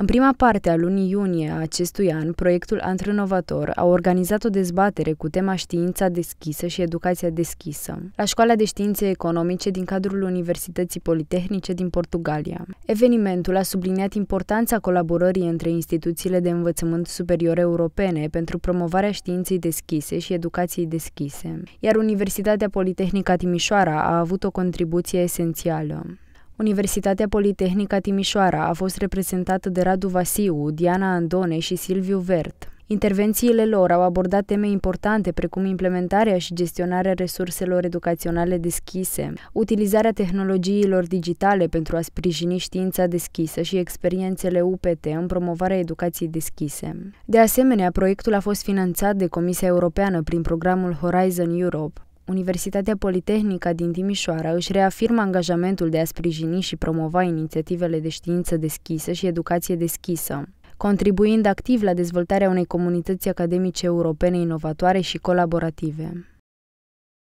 În prima parte a lunii iunie a acestui an, proiectul Antrenovator a organizat o dezbatere cu tema știința deschisă și educația deschisă la Școala de Științe Economice din cadrul Universității Politehnice din Portugalia. Evenimentul a subliniat importanța colaborării între instituțiile de învățământ superior europene pentru promovarea științei deschise și educației deschise, iar Universitatea Politehnica Timișoara a avut o contribuție esențială. Universitatea Politehnica Timișoara a fost reprezentată de Radu Vasiu, Diana Andone și Silviu Vert. Intervențiile lor au abordat teme importante precum implementarea și gestionarea resurselor educaționale deschise, utilizarea tehnologiilor digitale pentru a sprijini știința deschisă și experiențele UPT în promovarea educației deschise. De asemenea, proiectul a fost finanțat de Comisia Europeană prin programul Horizon Europe. Universitatea Politehnică din Timișoara își reafirmă angajamentul de a sprijini și promova inițiativele de știință deschisă și educație deschisă, contribuind activ la dezvoltarea unei comunități academice europene inovatoare și colaborative.